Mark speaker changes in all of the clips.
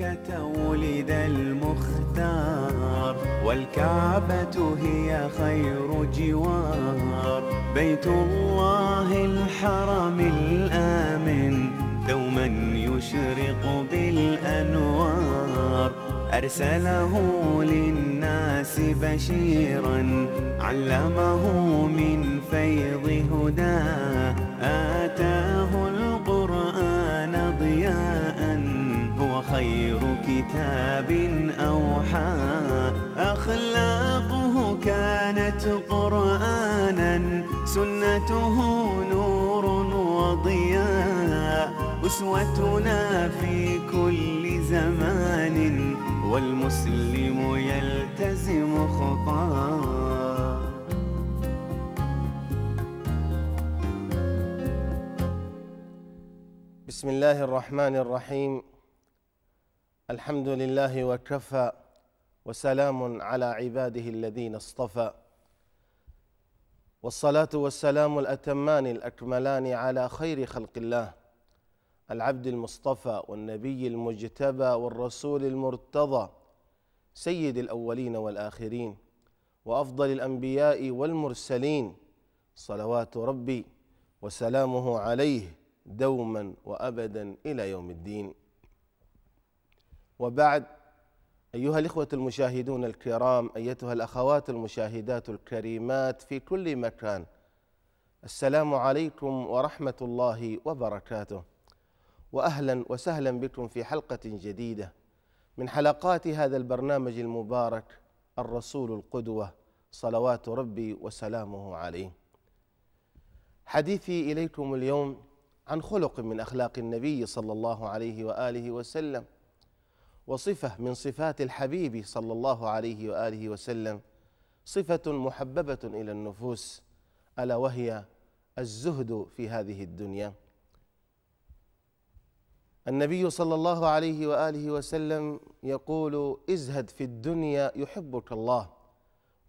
Speaker 1: مكة ولد المختار والكعبة هي خير جوار بيت الله الحرم الآمن دوما يشرق بالأنوار أرسله للناس بشيرا علمه من فيض هداه آتاه خير كتاب أوحى أخلاقه كانت قرآنا سنته نور وضياء أسوتنا في كل زمان والمسلم يلتزم خطاه
Speaker 2: بسم الله الرحمن الرحيم الحمد لله وكفى وسلام على عباده الذين اصطفى والصلاة والسلام الأتمان الأكملان على خير خلق الله العبد المصطفى والنبي المجتبى والرسول المرتضى سيد الأولين والآخرين وأفضل الأنبياء والمرسلين صلوات ربي وسلامه عليه دوما وأبدا إلى يوم الدين وبعد أيها الإخوة المشاهدون الكرام أيتها الأخوات المشاهدات الكريمات في كل مكان السلام عليكم ورحمة الله وبركاته وأهلا وسهلا بكم في حلقة جديدة من حلقات هذا البرنامج المبارك الرسول القدوة صلوات ربي وسلامه عليه حديثي إليكم اليوم عن خلق من أخلاق النبي صلى الله عليه وآله وسلم وصفة من صفات الحبيب صلى الله عليه وآله وسلم صفة محببة إلى النفوس ألا وهي الزهد في هذه الدنيا النبي صلى الله عليه وآله وسلم يقول ازهد في الدنيا يحبك الله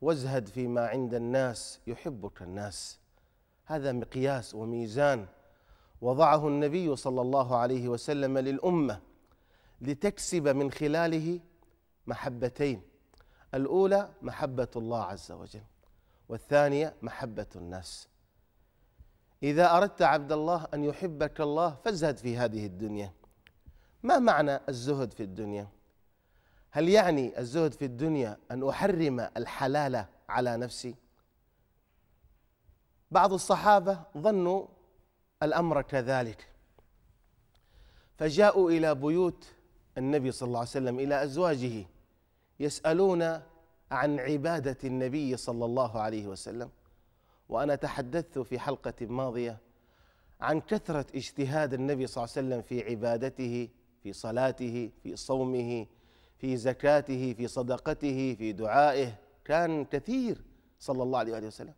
Speaker 2: وازهد فيما عند الناس يحبك الناس هذا مقياس وميزان وضعه النبي صلى الله عليه وسلم للأمة لتكسب من خلاله محبتين الاولى محبه الله عز وجل والثانيه محبه الناس اذا اردت عبد الله ان يحبك الله فازهد في هذه الدنيا ما معنى الزهد في الدنيا هل يعني الزهد في الدنيا ان احرم الحلال على نفسي بعض الصحابه ظنوا الامر كذلك فجاءوا الى بيوت النبي صلى الله عليه وسلم الى ازواجه يسالون عن عباده النبي صلى الله عليه وسلم وانا تحدثت في حلقه ماضيه عن كثره اجتهاد النبي صلى الله عليه وسلم في عبادته في صلاته في صومه في زكاته في صدقته في دعائه كان كثير صلى الله عليه وسلم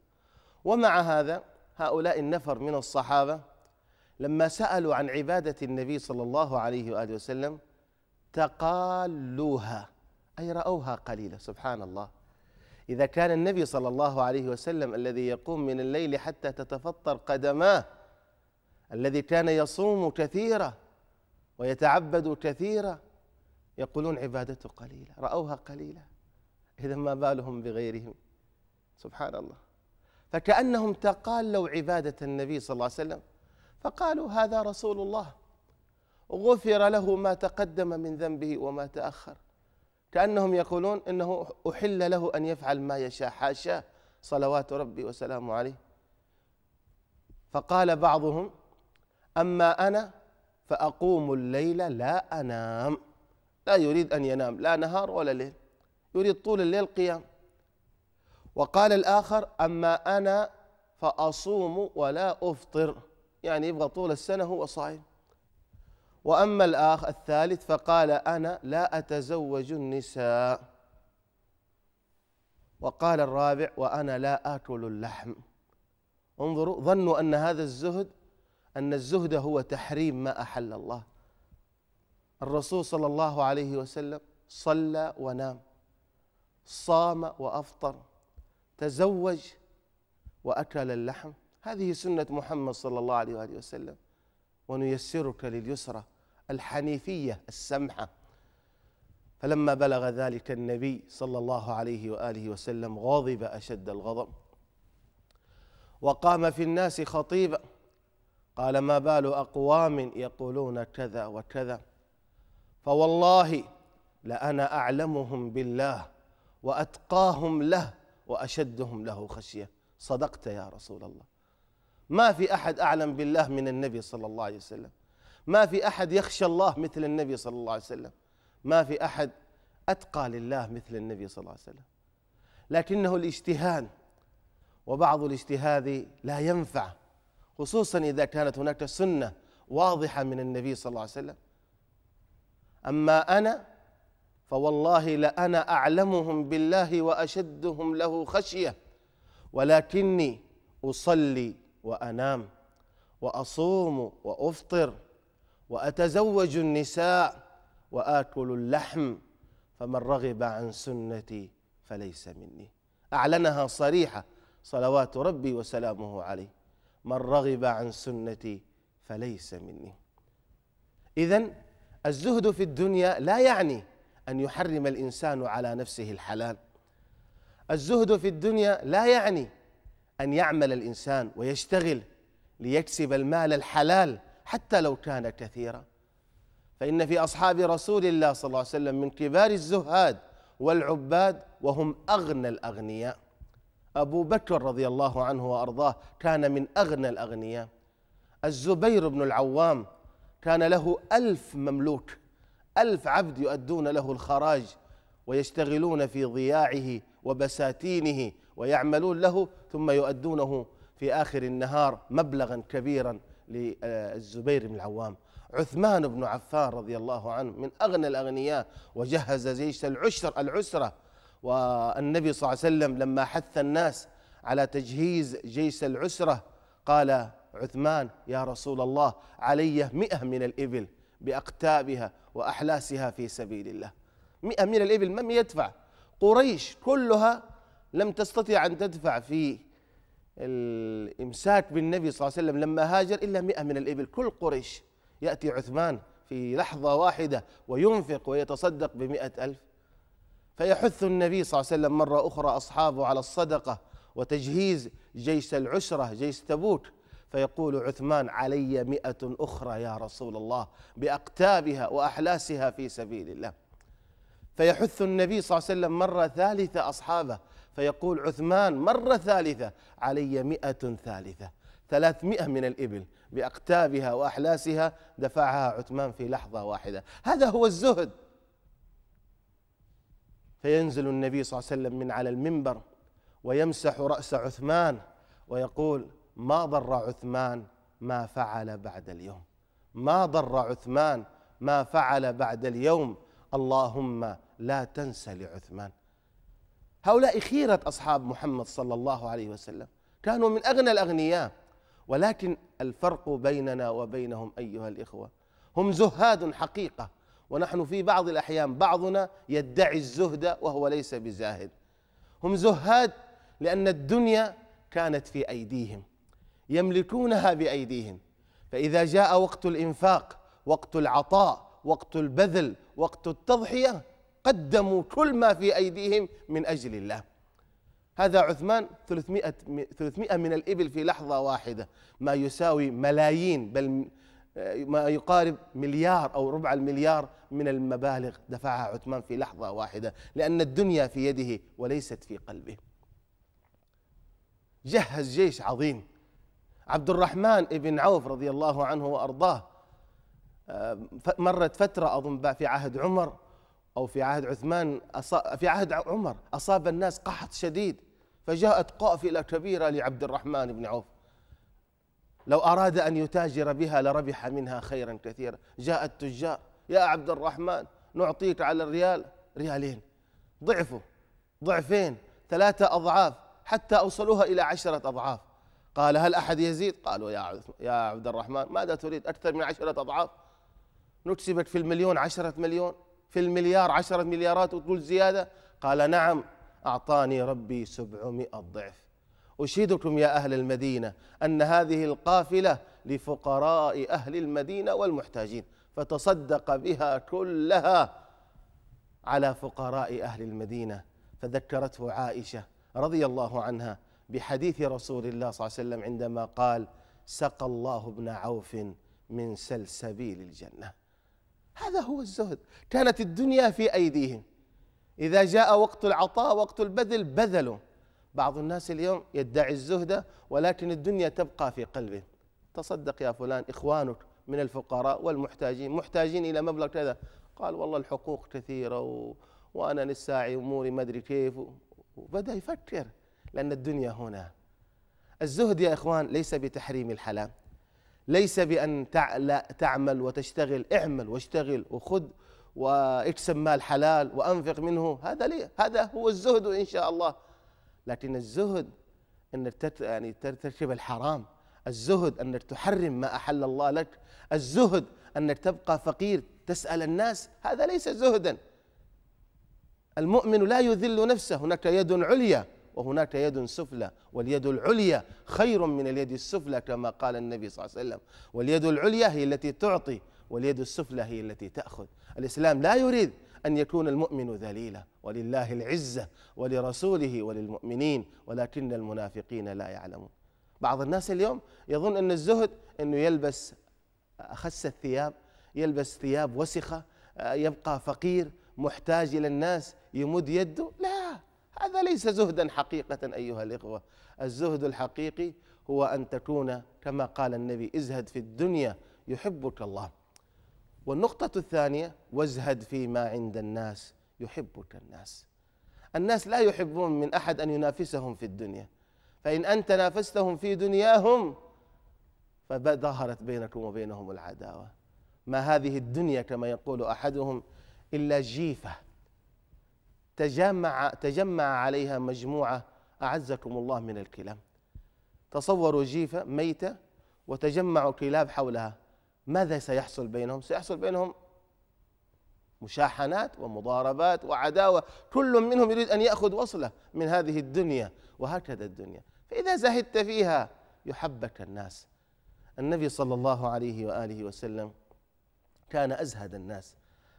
Speaker 2: ومع هذا هؤلاء النفر من الصحابه لما سالوا عن عباده النبي صلى الله عليه واله وسلم تقالوها أي رأوها قليلة سبحان الله إذا كان النبي صلى الله عليه وسلم الذي يقوم من الليل حتى تتفطر قدماه الذي كان يصوم كثيرا ويتعبد كثيرا يقولون عبادته قليلة رأوها قليلة إذا ما بالهم بغيرهم سبحان الله فكأنهم تقالوا عبادة النبي صلى الله عليه وسلم فقالوا هذا رسول الله غفر له ما تقدم من ذنبه وما تأخر كأنهم يقولون إنه أحل له أن يفعل ما يشاء حاشاه صلوات ربي وسلامه عليه فقال بعضهم أما أنا فأقوم الليل لا أنام لا يريد أن ينام لا نهار ولا ليل يريد طول الليل قيام وقال الآخر أما أنا فأصوم ولا أفطر يعني يبغى طول السنة هو صائم وأما الآخ الثالث فقال أنا لا أتزوج النساء وقال الرابع وأنا لا آكل اللحم انظروا ظنوا أن هذا الزهد أن الزهد هو تحريم ما أحل الله الرسول صلى الله عليه وسلم صلى ونام صام وأفطر تزوج وأكل اللحم هذه سنة محمد صلى الله عليه وآله وسلم ونيسرك لليسرى الحنيفية السمحة فلما بلغ ذلك النبي صلى الله عليه وآله وسلم غضب أشد الغضب وقام في الناس خطيبا قال ما بال أقوام يقولون كذا وكذا فوالله لأنا أعلمهم بالله وأتقاهم له وأشدهم له خشية صدقت يا رسول الله ما في أحد أعلم بالله من النبي صلى الله عليه وسلم ما في احد يخشى الله مثل النبي صلى الله عليه وسلم ما في احد اتقى لله مثل النبي صلى الله عليه وسلم لكنه الاجتهاد وبعض الاجتهاد لا ينفع خصوصا اذا كانت هناك سنه واضحه من النبي صلى الله عليه وسلم اما انا فوالله لأنا أعلمهم بالله وأشدهم له خشية ولكني أصلي وأنام وأصوم وأفطر وأتزوج النساء وآكل اللحم فمن رغب عن سنتي فليس مني أعلنها صريحة صلوات ربي وسلامه عليه من رغب عن سنتي فليس مني إذا الزهد في الدنيا لا يعني أن يحرم الإنسان على نفسه الحلال الزهد في الدنيا لا يعني أن يعمل الإنسان ويشتغل ليكسب المال الحلال حتى لو كان كثيرا فإن في أصحاب رسول الله صلى الله عليه وسلم من كبار الزهاد والعباد وهم أغنى الأغنياء أبو بكر رضي الله عنه وأرضاه كان من أغنى الأغنياء الزبير بن العوام كان له ألف مملوك ألف عبد يؤدون له الخراج ويشتغلون في ضياعه وبساتينه ويعملون له ثم يؤدونه في آخر النهار مبلغا كبيرا للزبير بن العوام عثمان بن عفان رضي الله عنه من أغنى الأغنياء وجهز جيش العشر العسرة والنبي صلى الله عليه وسلم لما حث الناس على تجهيز جيش العسرة قال عثمان يا رسول الله علي مئة من الإبل بأقتابها وأحلاسها في سبيل الله مئة من الإبل من يدفع قريش كلها لم تستطع أن تدفع في الامساك بالنبي صلى الله عليه وسلم لما هاجر الا 100 من الابل كل قريش ياتي عثمان في لحظه واحده وينفق ويتصدق ب ألف فيحث النبي صلى الله عليه وسلم مره اخرى اصحابه على الصدقه وتجهيز جيش العشره جيش تبوك فيقول عثمان علي مئة أخرى يا رسول الله بأقتابها وأحلاسها في سبيل الله فيحث النبي صلى الله عليه وسلم مرة ثالثة أصحابه فيقول عثمان مرة ثالثة علي مئة ثالثة ثلاثمائة من الإبل بأقتابها وأحلاسها دفعها عثمان في لحظة واحدة هذا هو الزهد فينزل النبي صلى الله عليه وسلم من على المنبر ويمسح رأس عثمان ويقول ما ضر عثمان ما فعل بعد اليوم ما ضر عثمان ما فعل بعد اليوم اللهم لا تنسى لعثمان هؤلاء خيرة أصحاب محمد صلى الله عليه وسلم كانوا من أغنى الأغنياء ولكن الفرق بيننا وبينهم أيها الإخوة هم زهاد حقيقة ونحن في بعض الأحيان بعضنا يدعي الزهد وهو ليس بزاهد هم زهاد لأن الدنيا كانت في أيديهم يملكونها بأيديهم فإذا جاء وقت الإنفاق وقت العطاء وقت البذل وقت التضحية قدموا كل ما في أيديهم من أجل الله هذا عثمان 300 300 من الإبل في لحظة واحدة ما يساوي ملايين بل آه، ما يقارب مليار أو ربع المليار من المبالغ دفعها عثمان في لحظة واحدة لأن الدنيا في يده وليست في قلبه جهز جيش عظيم عبد الرحمن بن عوف رضي الله عنه وأرضاه آه، مرت فترة أظن في عهد عمر أو في عهد عثمان في عهد عمر أصاب الناس قحط شديد فجاءت قافلة كبيرة لعبد الرحمن بن عوف لو أراد أن يتاجر بها لربح منها خيرا كثيرا جاء التجار يا عبد الرحمن نعطيك على الريال ريالين ضعفه ضعفين ثلاثة أضعاف حتى أوصلوها إلى عشرة أضعاف قال هل أحد يزيد قالوا يا يا عبد الرحمن ماذا تريد أكثر من عشرة أضعاف نكسبك في المليون عشرة مليون في المليار عشرة مليارات وتقول زيادة قال نعم أعطاني ربي سبعمائة ضعف أشهدكم يا أهل المدينة أن هذه القافلة لفقراء أهل المدينة والمحتاجين فتصدق بها كلها على فقراء أهل المدينة فذكرته عائشة رضي الله عنها بحديث رسول الله صلى الله عليه وسلم عندما قال سقى الله ابن عوف من سلسبيل الجنه هذا هو الزهد كانت الدنيا في أيديهم إذا جاء وقت العطاء وقت البذل بذلوا بعض الناس اليوم يدعي الزهد ولكن الدنيا تبقى في قلبه تصدق يا فلان إخوانك من الفقراء والمحتاجين محتاجين إلى مبلغ كذا قال والله الحقوق كثيرة و... وأنا نساعي أموري ما أدري كيف و... وبدأ يفكر لأن الدنيا هنا الزهد يا إخوان ليس بتحريم الحلال ليس بأن تعمل وتشتغل اعمل واشتغل وخذ واكسب مال حلال وأنفق منه هذا لي هذا هو الزهد إن شاء الله لكن الزهد أن يعني ترتكب الحرام الزهد أنك تحرم ما أحل الله لك الزهد أنك تبقى فقير تسأل الناس هذا ليس زهدا المؤمن لا يذل نفسه هناك يد عليا وهناك يد سفلى واليد العليا خير من اليد السفلى كما قال النبي صلى الله عليه وسلم واليد العليا هي التي تعطي واليد السفلى هي التي تأخذ الإسلام لا يريد أن يكون المؤمن ذليلا ولله العزة ولرسوله وللمؤمنين ولكن المنافقين لا يعلمون بعض الناس اليوم يظن أن الزهد أنه يلبس أخس الثياب يلبس ثياب وسخة يبقى فقير محتاج إلى الناس يمد يده لا هذا ليس زهدا حقيقة أيها الإخوة الزهد الحقيقي هو أن تكون كما قال النبي ازهد في الدنيا يحبك الله والنقطة الثانية وازهد فيما عند الناس يحبك الناس الناس لا يحبون من أحد أن ينافسهم في الدنيا فإن أنت نافستهم في دنياهم فظهرت بينكم وبينهم العداوة ما هذه الدنيا كما يقول أحدهم إلا جيفة تجمع تجمع عليها مجموعة أعزكم الله من الكلاب تصوروا جيفة ميتة وتجمعوا كلاب حولها ماذا سيحصل بينهم؟ سيحصل بينهم مشاحنات ومضاربات وعداوة كل منهم يريد أن يأخذ وصله من هذه الدنيا وهكذا الدنيا فإذا زهدت فيها يحبك الناس النبي صلى الله عليه وآله وسلم كان أزهد الناس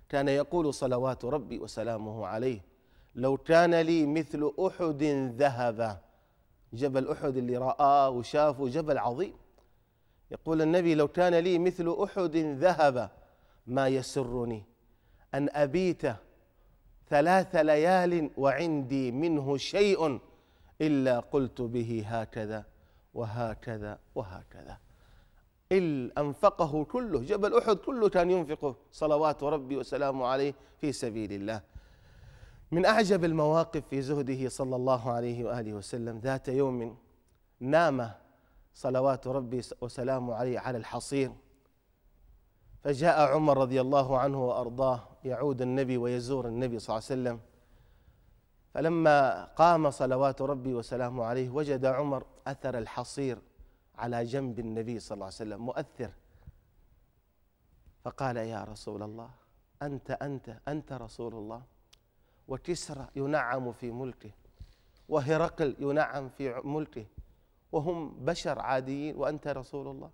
Speaker 2: كان يقول صلوات ربي وسلامه عليه لو كان لي مثل أحد ذهبا جبل أحد اللي رآه وشافه جبل عظيم يقول النبي لو كان لي مثل أحد ذهبا ما يسرني أن أبيت ثلاث ليال وعندي منه شيء إلا قلت به هكذا وهكذا وهكذا إل أنفقه كله جبل أحد كله كان ينفقه صلوات ربي وسلامه عليه في سبيل الله من أعجب المواقف في زهده صلى الله عليه وآله وسلم ذات يوم نام صلوات ربي وسلامه عليه على الحصير فجاء عمر رضي الله عنه وأرضاه يعود النبي ويزور النبي صلى الله عليه وسلم فلما قام صلوات ربي وسلامه عليه وجد عمر أثر الحصير على جنب النبي صلى الله عليه وسلم مؤثر فقال يا رسول الله أنت أنت أنت رسول الله وكسرى ينعم في ملكه وهرقل ينعم في ملكه وهم بشر عاديين وأنت رسول الله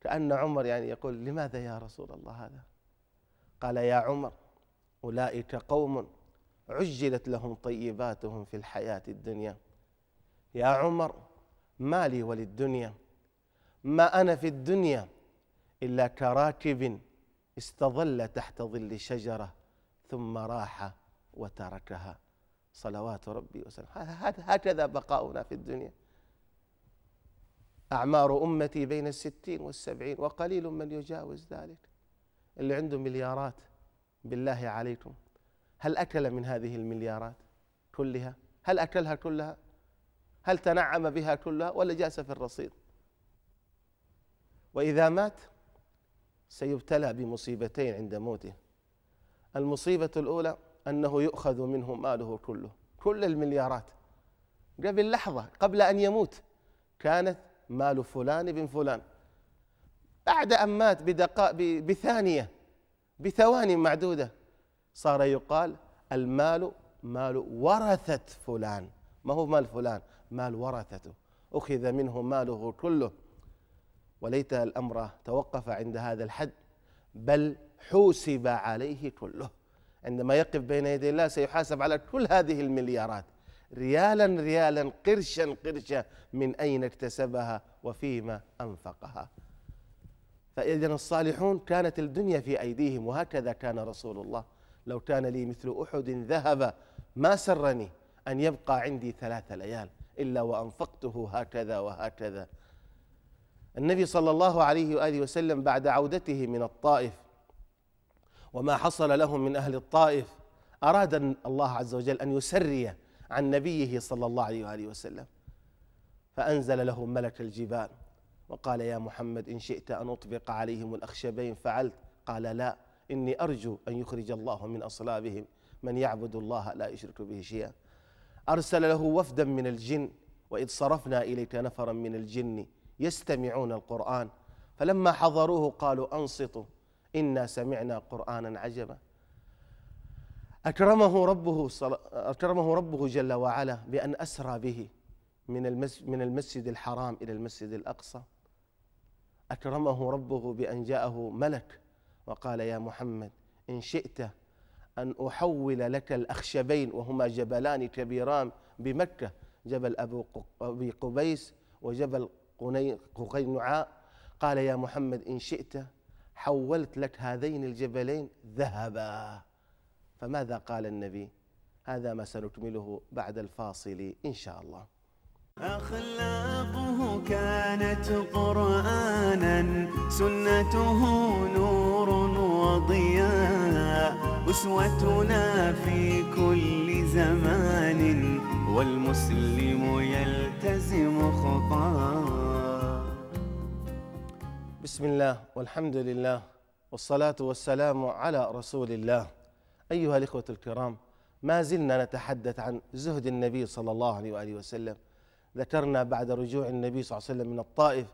Speaker 2: كأن عمر يعني يقول لماذا يا رسول الله هذا قال يا عمر أولئك قوم عجلت لهم طيباتهم في الحياة الدنيا يا عمر ما لي وللدنيا ما أنا في الدنيا إلا كراكب استظل تحت ظل شجرة ثم راح وتركها صلوات ربي وسلم هكذا بقاؤنا في الدنيا أعمار أمتي بين الستين والسبعين وقليل من يجاوز ذلك اللي عنده مليارات بالله عليكم هل أكل من هذه المليارات كلها هل أكلها كلها هل تنعم بها كلها ولا جاس في الرصيد وإذا مات سيبتلى بمصيبتين عند موته المصيبة الأولى أنه يؤخذ منه ماله كله كل المليارات قبل لحظة قبل أن يموت كانت مال فلان بن فلان بعد أن مات بدقائق بثانية بثواني معدودة صار يقال المال مال ورثة فلان ما هو مال فلان مال ورثته أخذ منه ماله كله وليت الأمر توقف عند هذا الحد بل حوسب عليه كله عندما يقف بين يدي الله سيحاسب على كل هذه المليارات ريالا ريالا قرشا قرشا من اين اكتسبها وفيما انفقها فاذا الصالحون كانت الدنيا في ايديهم وهكذا كان رسول الله لو كان لي مثل احد ذهب ما سرني ان يبقى عندي ثلاث ليال الا وانفقته هكذا وهكذا النبي صلى الله عليه واله وسلم بعد عودته من الطائف وما حصل لهم من أهل الطائف أراد الله عز وجل أن يسري عن نبيه صلى الله عليه وآله وسلم فأنزل له ملك الجبال وقال يا محمد إن شئت أن أطبق عليهم الأخشبين فعلت قال لا إني أرجو أن يخرج الله من أصلابهم من يعبد الله لا يشرك به شيئا أرسل له وفدا من الجن وإذ صرفنا إليك نفرا من الجن يستمعون القرآن فلما حضروه قالوا أنصتوا إنا سمعنا قرآنا عجبا أكرمه ربه أكرمه ربه جل وعلا بأن أسرى به من من المسجد الحرام إلى المسجد الأقصى أكرمه ربه بأن جاءه ملك وقال يا محمد إن شئت أن أحول لك الأخشبين وهما جبلان كبيران بمكة جبل أبي قبيس وجبل قنيعاء قال يا محمد إن شئت حولت لك هذين الجبلين ذهبا فماذا قال النبي هذا ما سنكمله بعد الفاصل إن شاء الله
Speaker 1: أخلاقه كانت قرآنا سنته نور وضياء أسوتنا في كل زمان والمسلم يلتزم خطاه بسم الله
Speaker 2: والحمد لله والصلاة والسلام على رسول الله أيها الإخوة الكرام ما زلنا نتحدث عن زهد النبي صلى الله عليه وآله وسلم ذكرنا بعد رجوع النبي صلى الله عليه وسلم من الطائف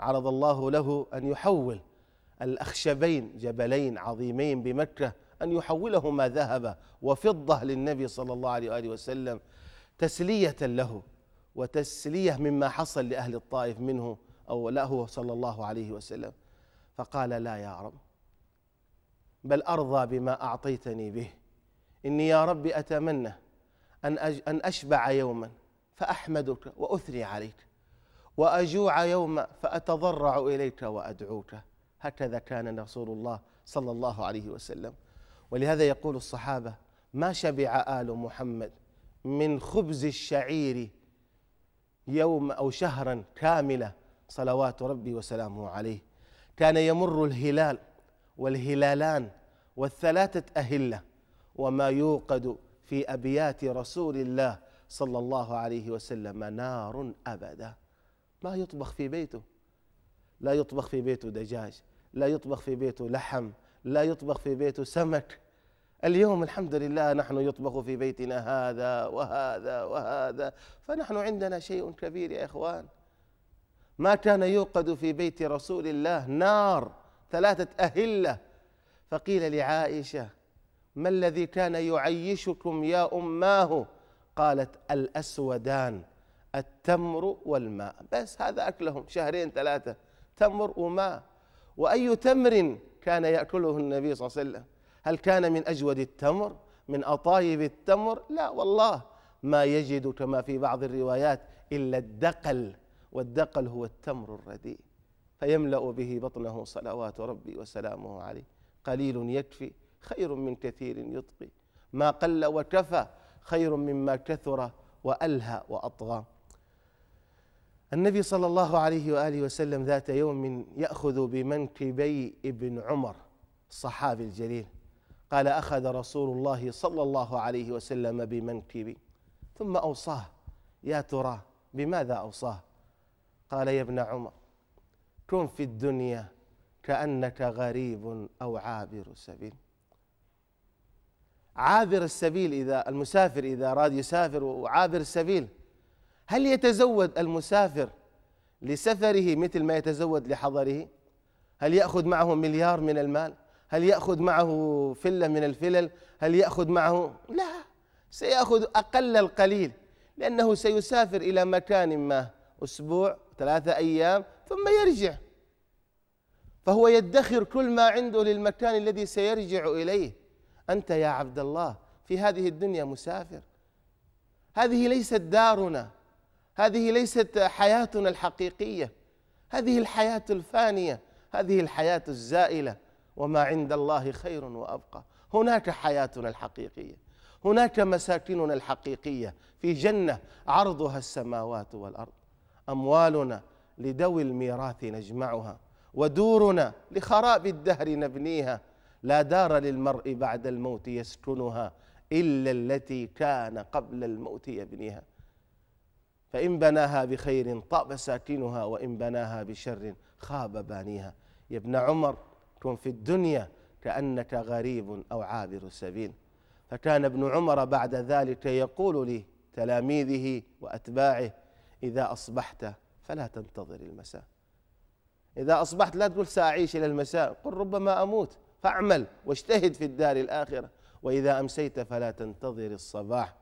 Speaker 2: عرض الله له أن يحول الأخشبين جبلين عظيمين بمكة أن يحولهما ذهب وفضة للنبي صلى الله عليه وآله وسلم تسلية له وتسلية مما حصل لأهل الطائف منه أو لا هو صلى الله عليه وسلم فقال لا يا رب بل أرضى بما أعطيتني به إني يا رب أتمنى أن أن أشبع يوما فأحمدك وأثني عليك وأجوع يوما فأتضرع إليك وأدعوك هكذا كان رسول الله صلى الله عليه وسلم ولهذا يقول الصحابة ما شبع آل محمد من خبز الشعير يوم أو شهرا كاملة صلوات ربي وسلامه عليه كان يمر الهلال والهلالان والثلاثة أهلة وما يوقد في أبيات رسول الله صلى الله عليه وسلم نار أبدا ما يطبخ في بيته لا يطبخ في بيته دجاج لا يطبخ في بيته لحم لا يطبخ في بيته سمك اليوم الحمد لله نحن يطبخ في بيتنا هذا وهذا وهذا فنحن عندنا شيء كبير يا إخوان ما كان يوقد في بيت رسول الله نار ثلاثة أهلة فقيل لعائشة ما الذي كان يعيشكم يا أماه قالت الأسودان التمر والماء بس هذا أكلهم شهرين ثلاثة تمر وماء وأي تمر كان يأكله النبي صلى الله عليه وسلم هل كان من أجود التمر من أطايب التمر لا والله ما يجد كما في بعض الروايات إلا الدقل والدقل هو التمر الرديء فيملأ به بطنه صلوات ربي وسلامه عليه قليل يكفي خير من كثير يطغي ما قل وكفى خير مما كثر وألهى وأطغى النبي صلى الله عليه وآله وسلم ذات يوم يأخذ بمنكبي ابن عمر الصحابي الجليل قال أخذ رسول الله صلى الله عليه وسلم بمنكبي ثم أوصاه يا ترى بماذا أوصاه قال يا ابن عمر كن في الدنيا كأنك غريب أو عابر سبيل عابر السبيل إذا المسافر إذا أراد يسافر وعابر السبيل هل يتزود المسافر لسفره مثل ما يتزود لحضره هل يأخذ معه مليار من المال هل يأخذ معه فلة من الفلل هل يأخذ معه لا سيأخذ أقل القليل لأنه سيسافر إلى مكان ما أسبوع ثلاثة أيام ثم يرجع فهو يدخر كل ما عنده للمكان الذي سيرجع إليه أنت يا عبد الله في هذه الدنيا مسافر هذه ليست دارنا هذه ليست حياتنا الحقيقية هذه الحياة الفانية هذه الحياة الزائلة وما عند الله خير وأبقى هناك حياتنا الحقيقية هناك مساكننا الحقيقية في جنة عرضها السماوات والأرض أموالنا لذوي الميراث نجمعها ودورنا لخراب الدهر نبنيها لا دار للمرء بعد الموت يسكنها إلا التي كان قبل الموت يبنيها فإن بناها بخير طاب ساكنها وإن بناها بشر خاب بانيها يا ابن عمر كن في الدنيا كأنك غريب أو عابر سبيل فكان ابن عمر بعد ذلك يقول لتلاميذه وأتباعه إذا أصبحت فلا تنتظر المساء إذا أصبحت لا تقول سأعيش إلى المساء قل ربما أموت فاعمل واجتهد في الدار الآخرة وإذا أمسيت فلا تنتظر الصباح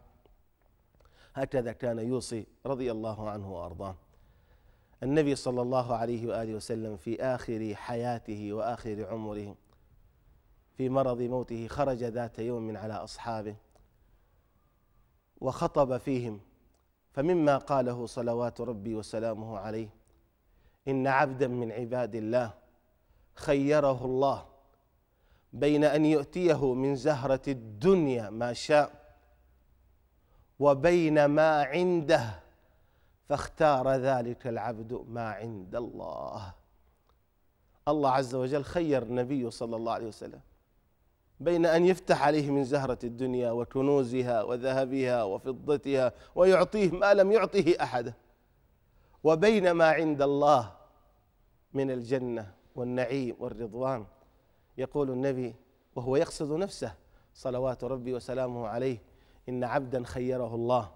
Speaker 2: هكذا كان يوصي رضي الله عنه وأرضاه النبي صلى الله عليه وآله وسلم في آخر حياته وآخر عمره في مرض موته خرج ذات يوم على أصحابه وخطب فيهم فمما قاله صلوات ربي وسلامه عليه ان عبدا من عباد الله خيره الله بين ان يؤتيه من زهره الدنيا ما شاء وبين ما عنده فاختار ذلك العبد ما عند الله الله عز وجل خير النبي صلى الله عليه وسلم بين أن يفتح عليه من زهرة الدنيا وكنوزها وذهبها وفضتها ويعطيه ما لم يعطه أحد وبين ما عند الله من الجنة والنعيم والرضوان يقول النبي وهو يقصد نفسه صلوات ربي وسلامه عليه إن عبدا خيره الله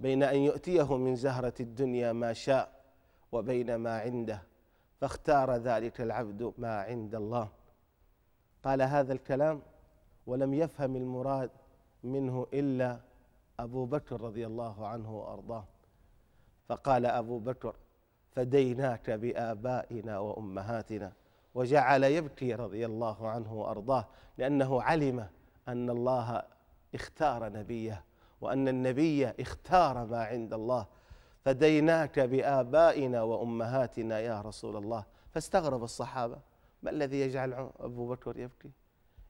Speaker 2: بين أن يؤتيه من زهرة الدنيا ما شاء وبين ما عنده فاختار ذلك العبد ما عند الله قال هذا الكلام ولم يفهم المراد منه إلا أبو بكر رضي الله عنه وأرضاه فقال أبو بكر فديناك بآبائنا وأمهاتنا وجعل يبكي رضي الله عنه وأرضاه لأنه علم أن الله اختار نبيه وأن النبي اختار ما عند الله فديناك بآبائنا وأمهاتنا يا رسول الله فاستغرب الصحابة ما الذي يجعل أبو بكر يبكي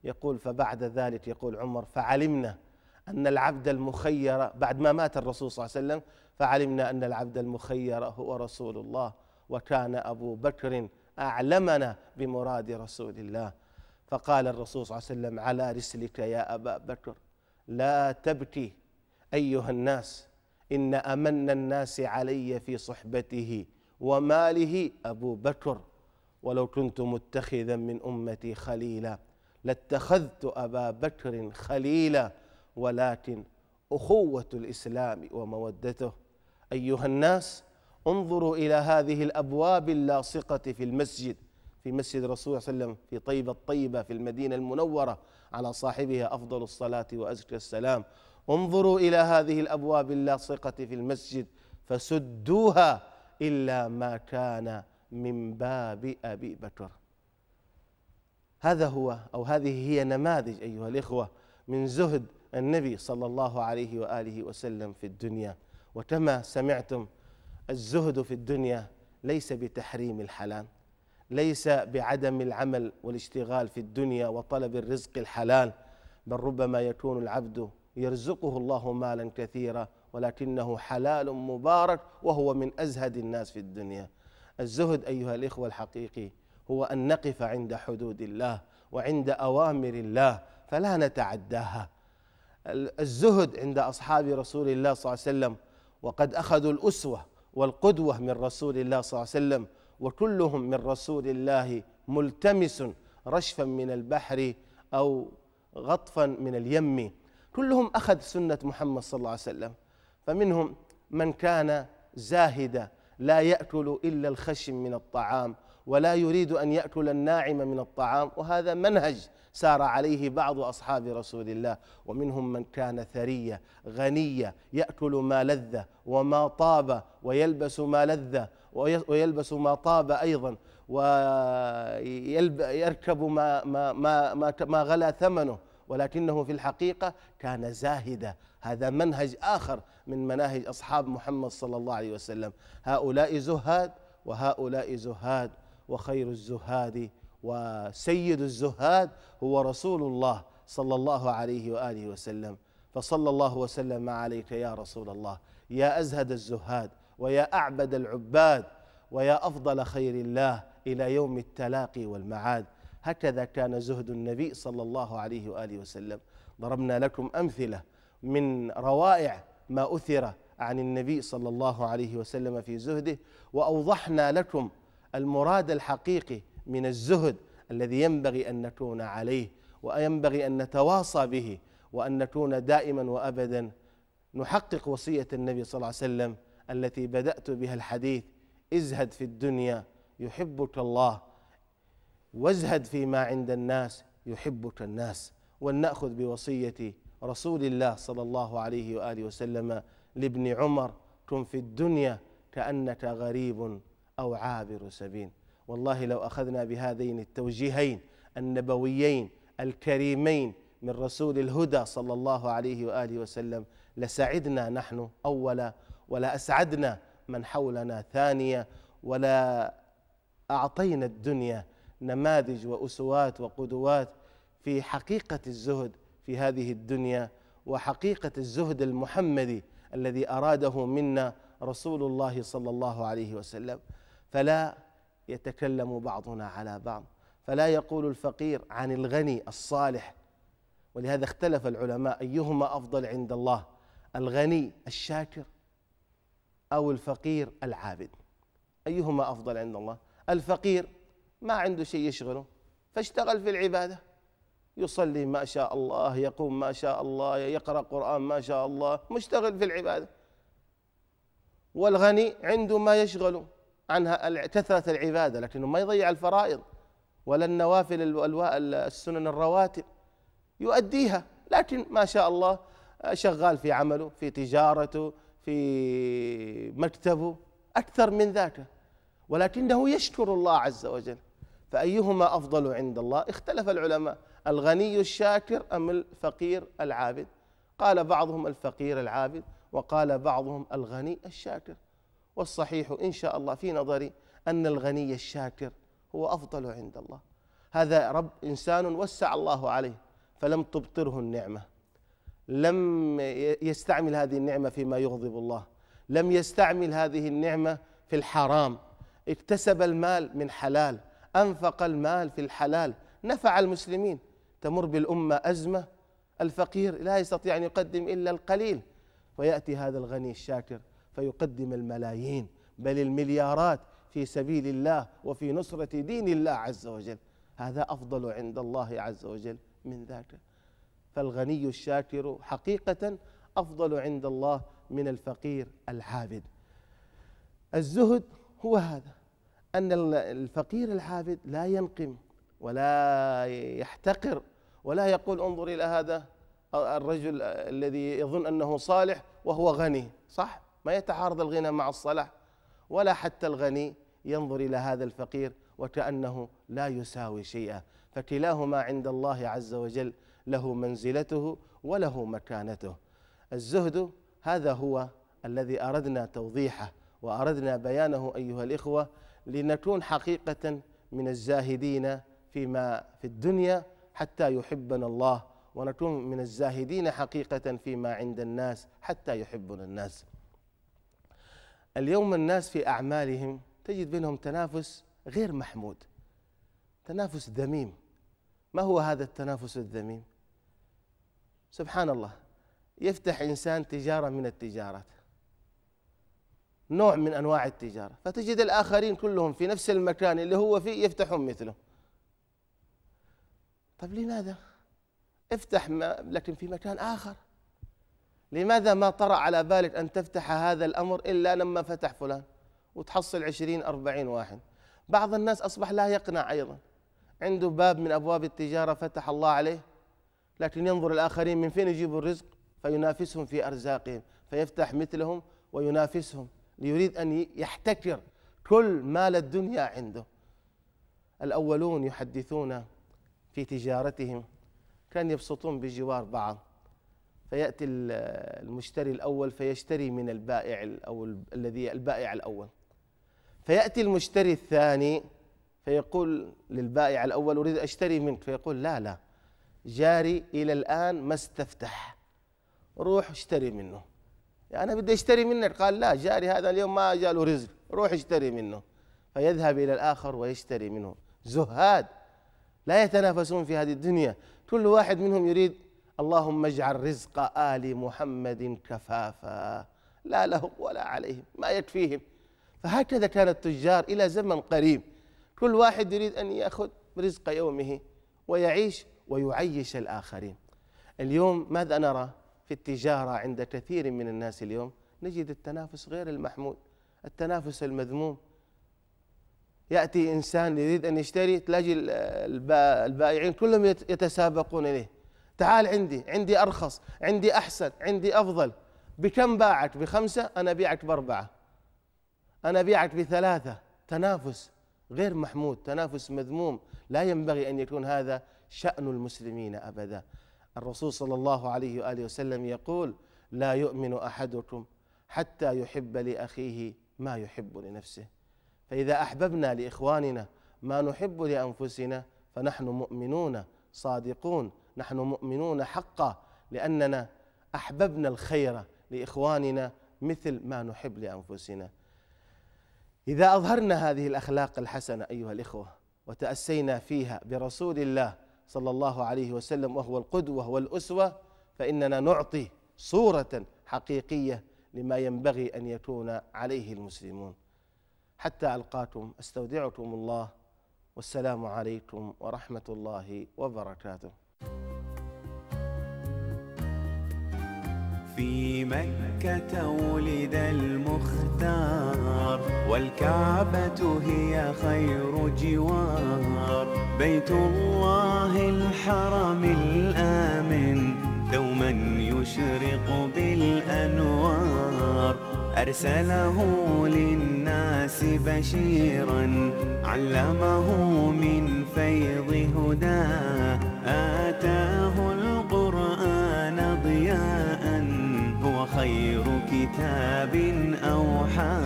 Speaker 2: يقول فبعد ذلك يقول عمر فعلمنا أن العبد المخير بعد ما مات الرسول صلى الله عليه وسلم فعلمنا أن العبد المخير هو رسول الله وكان أبو بكر أعلمنا بمراد رسول الله فقال الرسول صلى الله عليه وسلم على رسلك يا أبا بكر لا تبكي أيها الناس إن أمن الناس علي في صحبته وماله أبو بكر ولو كنت متخذا من امتي خليلا لاتخذت ابا بكر خليلا ولكن اخوه الاسلام ومودته ايها الناس انظروا الى هذه الابواب اللاصقه في المسجد في مسجد الرسول صلى الله عليه وسلم في طيبه الطيبه في المدينه المنوره على صاحبها افضل الصلاه وازكى السلام انظروا الى هذه الابواب اللاصقه في المسجد فسدوها الا ما كان من باب أبي بكر هذا هو أو هذه هي نماذج أيها الإخوة من زهد النبي صلى الله عليه وآله وسلم في الدنيا وكما سمعتم الزهد في الدنيا ليس بتحريم الحلال ليس بعدم العمل والاشتغال في الدنيا وطلب الرزق الحلال بل ربما يكون العبد يرزقه الله مالا كثيرا ولكنه حلال مبارك وهو من ازهد الناس في الدنيا الزهد أيها الإخوة الحقيقي هو أن نقف عند حدود الله وعند أوامر الله فلا نتعداها الزهد عند أصحاب رسول الله صلى الله عليه وسلم وقد أخذوا الأسوة والقدوة من رسول الله صلى الله عليه وسلم وكلهم من رسول الله ملتمس رشفا من البحر أو غطفا من اليم كلهم أخذ سنة محمد صلى الله عليه وسلم فمنهم من كان زاهدا لا ياكل الا الخشن من الطعام ولا يريد ان ياكل الناعم من الطعام وهذا منهج سار عليه بعض اصحاب رسول الله ومنهم من كان ثريه غنيه ياكل ما لذ وما طاب ويلبس ما لذ ويلبس ما طاب ايضا ويركب ما ما ما ما, ما غلا ثمنه ولكنه في الحقيقة كان زاهدا هذا منهج آخر من مناهج أصحاب محمد صلى الله عليه وسلم هؤلاء زهاد وهؤلاء زهاد وخير الزهاد وسيد الزهاد هو رسول الله صلى الله عليه وآله وسلم فصلى الله وسلم عليك يا رسول الله يا أزهد الزهاد ويا أعبد العباد ويا أفضل خير الله إلى يوم التلاقي والمعاد هكذا كان زهد النبي صلى الله عليه واله وسلم ضربنا لكم امثله من روائع ما اثر عن النبي صلى الله عليه وسلم في زهده واوضحنا لكم المراد الحقيقي من الزهد الذي ينبغي ان نكون عليه وينبغي ان نتواصى به وان نكون دائما وابدا نحقق وصيه النبي صلى الله عليه وسلم التي بدات بها الحديث ازهد في الدنيا يحبك الله وازهد فيما عند الناس يحبك الناس ولنأخذ بوصية رسول الله صلى الله عليه وآله وسلم لابن عمر كن في الدنيا كأنك غريب أو عابر سبيل والله لو أخذنا بهذين التوجيهين النبويين الكريمين من رسول الهدى صلى الله عليه وآله وسلم لسعدنا نحن أولا ولا أسعدنا من حولنا ثانية ولا أعطينا الدنيا نماذج واسوات وقدوات في حقيقه الزهد في هذه الدنيا وحقيقه الزهد المحمدي الذي اراده منا رسول الله صلى الله عليه وسلم فلا يتكلم بعضنا على بعض فلا يقول الفقير عن الغني الصالح ولهذا اختلف العلماء ايهما افضل عند الله الغني الشاكر او الفقير العابد ايهما افضل عند الله الفقير ما عنده شيء يشغله فاشتغل في العبادة يصلي ما شاء الله يقوم ما شاء الله يقرأ قرآن ما شاء الله مشتغل في العبادة والغني عنده ما يشغله عنها كثرة العبادة لكنه ما يضيع الفرائض ولا النوافل السنن الرواتب يؤديها لكن ما شاء الله شغال في عمله في تجارته في مكتبه أكثر من ذاك ولكنه يشكر الله عز وجل فأيهما أفضل عند الله اختلف العلماء الغني الشاكر أم الفقير العابد قال بعضهم الفقير العابد وقال بعضهم الغني الشاكر والصحيح إن شاء الله في نظري أن الغني الشاكر هو أفضل عند الله هذا رب إنسان وسع الله عليه فلم تبطره النعمة لم يستعمل هذه النعمة فيما يغضب الله لم يستعمل هذه النعمة في الحرام اكتسب المال من حلال أنفق المال في الحلال نفع المسلمين تمر بالأمة أزمة الفقير لا يستطيع أن يقدم إلا القليل ويأتي هذا الغني الشاكر فيقدم الملايين بل المليارات في سبيل الله وفي نصرة دين الله عز وجل هذا أفضل عند الله عز وجل من ذاك فالغني الشاكر حقيقة أفضل عند الله من الفقير العابد الزهد هو هذا أن الفقير العابد لا ينقم ولا يحتقر ولا يقول انظر إلى هذا الرجل الذي يظن أنه صالح وهو غني صح ما يتعارض الغنى مع الصلاح ولا حتى الغني ينظر إلى هذا الفقير وكأنه لا يساوي شيئا فكلاهما عند الله عز وجل له منزلته وله مكانته الزهد هذا هو الذي أردنا توضيحه وأردنا بيانه أيها الإخوة لنكون حقيقة من الزاهدين فيما في الدنيا حتى يحبنا الله ونكون من الزاهدين حقيقة فيما عند الناس حتى يحبنا الناس اليوم الناس في أعمالهم تجد بينهم تنافس غير محمود تنافس ذميم ما هو هذا التنافس الذميم سبحان الله يفتح إنسان تجارة من التجارات نوع من انواع التجاره فتجد الاخرين كلهم في نفس المكان اللي هو فيه يفتحون مثله طيب لماذا افتح ما لكن في مكان اخر لماذا ما طرأ على بالك أن تفتح هذا الأمر إلا لما فتح فلان وتحصل عشرين أربعين واحد بعض الناس أصبح لا يقنع أيضا عنده باب من أبواب التجارة فتح الله عليه لكن ينظر الآخرين من فين يجيبوا الرزق فينافسهم في أرزاقهم فيفتح مثلهم وينافسهم يريد أن يحتكر كل مال الدنيا عنده الأولون يحدثون في تجارتهم كان يبسطون بجوار بعض فيأتي المشتري الأول فيشتري من البائع أو الذي البائع الأول فيأتي المشتري الثاني فيقول للبائع الأول أريد أشتري منك فيقول لا لا جاري إلى الآن ما استفتح روح اشتري منه أنا بدي أشتري منك قال لا جاري هذا اليوم ما جاء له رزق روح اشتري منه فيذهب إلى الآخر ويشتري منه زهاد لا يتنافسون في هذه الدنيا كل واحد منهم يريد اللهم اجعل رزق آل محمد كفافا لا لهم ولا عليهم ما يكفيهم فهكذا كان التجار إلى زمن قريب كل واحد يريد أن يأخذ رزق يومه ويعيش ويعيش الآخرين اليوم ماذا نرى في التجارة عند كثير من الناس اليوم نجد التنافس غير المحمود التنافس المذموم يأتي إنسان يريد أن يشتري تلاقي البائعين كلهم يتسابقون إليه تعال عندي عندي أرخص عندي أحسن عندي أفضل بكم باعك بخمسة أنا بيعك بأربعة أنا بيعك بثلاثة تنافس غير محمود تنافس مذموم لا ينبغي أن يكون هذا شأن المسلمين أبدا الرسول صلى الله عليه واله وسلم يقول لا يؤمن احدكم حتى يحب لاخيه ما يحب لنفسه فاذا احببنا لاخواننا ما نحب لانفسنا فنحن مؤمنون صادقون نحن مؤمنون حقا لاننا احببنا الخير لاخواننا مثل ما نحب لانفسنا اذا اظهرنا هذه الاخلاق الحسنه ايها الاخوه وتاسينا فيها برسول الله صلى الله عليه وسلم وهو القدوه والاسوه فاننا نعطي صوره حقيقيه لما ينبغي ان يكون عليه المسلمون حتى القاكم استودعكم الله والسلام عليكم ورحمه
Speaker 1: الله وبركاته في مكة ولد المختار والكعبة هي خير جوار بيت الله الحرم الآمن دوما يشرق بالأنوار أرسله للناس بشيرا علمه من فيض هداه آتاه القرآن ضياء خير كتاب أوحى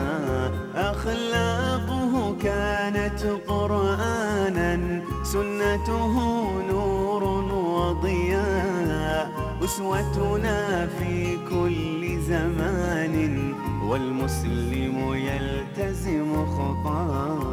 Speaker 1: أخلاقه كانت قرآنا سنته نور وضياء أسوتنا في كل زمان والمسلم يلتزم خطاه